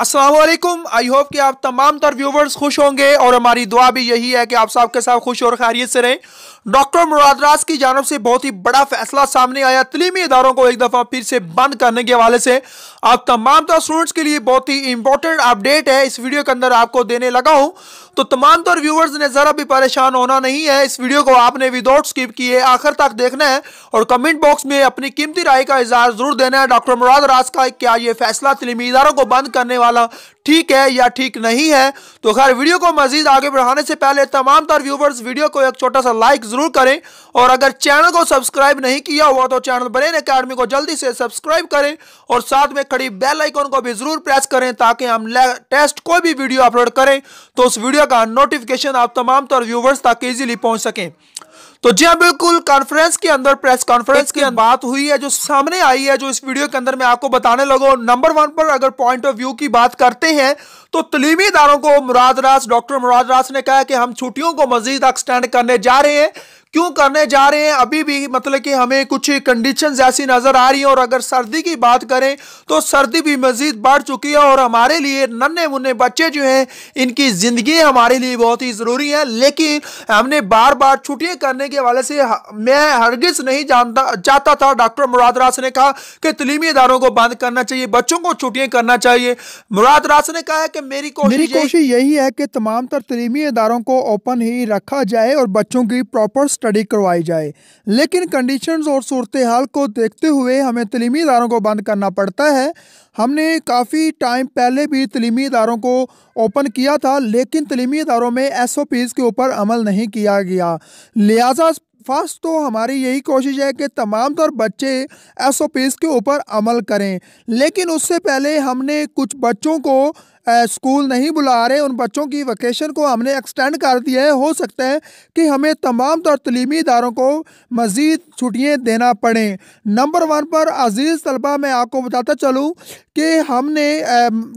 Aslam I hope कि आप तमाम तर व्यूवर्स खुश होंगे और हमारी दुआ भी यही है कि आप साहब के साथ खुश और खैरियत से रहें डॉक्टर मुरादराज की जानब से बहुत ही बड़ा फैसला सामने आया तलीमी इदारों को एक दफ़ा फिर से बंद करने के हवाले से आप तमाम तर स्टूडेंट्स के लिए बहुत ही इंपॉर्टेंट अपडेट है इस वीडियो के अंदर आपको देने लगा हूँ तो तमाम तर व्यूवर्स ने ज़रा भी परेशान होना नहीं है इस वीडियो को आपने विदाउट स्किप किए आखिर तक देखना है और कमेंट बॉक्स में अपनी कीमती राय का इजहार जरूर देना है डॉक्टर मुराद का क्या ये फैसला तलीमी इदारों को बंद करने वाला ठीक है या ठीक नहीं है तो खैर वीडियो को मजीद आगे बढ़ाने से पहले तमाम तर व्यूवर्स वीडियो को एक छोटा सा लाइक ज़रूर करें और अगर चैनल को सब्सक्राइब नहीं किया हुआ तो चैनल ब्रेन अकेडमी को जल्दी से सब्सक्राइब करें और साथ में खड़ी बेल आइकॉन को भी ज़रूर प्रेस करें ताकि हम टेस्ट कोई भी वीडियो अपलोड करें तो उस वीडियो का नोटिफिकेशन आप तमाम तर व्यूवर्स तक ईजिली पहुँच सकें तो जी हाँ बिल्कुल कॉन्फ्रेंस के अंदर प्रेस कॉन्फ्रेंस की बात हुई है जो सामने आई है जो इस वीडियो के अंदर मैं आपको बताने लगा नंबर वन पर अगर पॉइंट ऑफ व्यू की बात करते हैं तो तलीमी इदारों को मुराद रास डॉक्टर मुराद रास ने कहा कि हम छुट्टियों को मजीद एक्सटेंड करने जा रहे हैं क्यों करने जा रहे हैं अभी भी मतलब कि हमें कुछ कंडीशन ऐसी नजर आ रही है और अगर सर्दी की बात करें तो सर्दी भी मजीद बढ़ चुकी है और हमारे लिए नन्हे मुन्ने बच्चे जो हैं इनकी ज़िंदगी हमारे लिए बहुत ही ज़रूरी है लेकिन हमने बार बार छुट्टियाँ करने के हवाले से मैं हरगिज नहीं जानता चाहता था डॉक्टर मुराद रास ने कहा कि तलीमी इदारों को बंद करना चाहिए बच्चों को छुट्टियाँ करना चाहिए मुराद रास ने कहा कि मेरी कोशिश मेरी कोशिश यही है कि तमाम तर तलीमी इदारों को ओपन ही रखा जाए और बच्चों की प्रॉपर स्टडी करवाई जाए लेकिन कंडीशन और सूरत हाल को देखते हुए हमें तलीमी इदारों को बंद करना पड़ता है हमने काफ़ी टाइम पहले भी तलीमी इदारों को ओपन किया था लेकिन तलीमी इदारों में एस ओ पीज़ के ऊपर अमल नहीं किया गया लिहाजा फर्स्ट तो हमारी यही कोशिश है कि तमाम तर बच्चे एस ओ पीज़ के ऊपर अमल करें लेकिन उससे पहले हमने कुछ बच्चों को स्कूल नहीं बुला रहे उन बच्चों की वकेशन को हमने एक्सटेंड कर दिया है हो सकता है कि हमें तमाम तौर तलीमी इदारों को मज़ीद छुट्टियाँ देना पड़ें नंबर वन पर अजीज़ तलबा मैं आपको बताता चलूँ कि हमने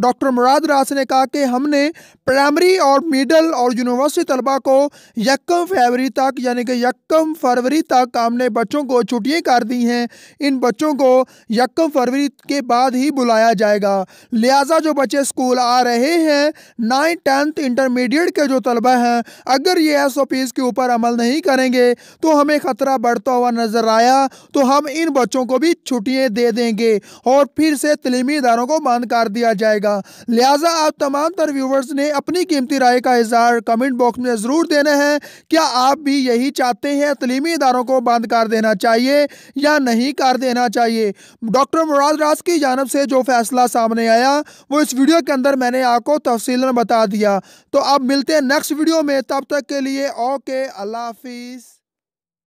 डॉक्टर मुराद रास ने कहा कि हमने प्राइमरी और मिडल और यूनिवर्सिटी तलबा को यकम फरवरी तक यानी कि यकम फरवरी तक हमने बच्चों को छुट्टियाँ कर दी हैं इन बच्चों को यकम फरवरी के बाद ही बुलाया जाएगा लिहाजा जो बच्चे स्कूल आ आ रहे हैं नाइन टेंथ इंटरमीडिएट के जो तलबा हैं अगर ये एस ओ पीज़ के ऊपर अमल नहीं करेंगे तो हमें ख़तरा बढ़ता हुआ नज़र आया तो हम इन बच्चों को भी छुट्टियाँ दे देंगे और फिर से तलीमी इदारों को बंद कर दिया जाएगा लिहाजा आप तमाम तर व्यूवर्स ने अपनी कीमती राय का इजहार कमेंट बॉक्स में ज़रूर देना है क्या आप भी यही चाहते हैं तलीमी इदारों को बंद कर देना चाहिए या नहीं कर देना चाहिए डॉक्टर मुराद राज की जानब से जो फैसला सामने आया वो इस वीडियो के अंदर मैं मैंने आपको तफसील बता दिया तो अब मिलते हैं नेक्स्ट वीडियो में तब तक के लिए ओके अल्लाह हाफिज़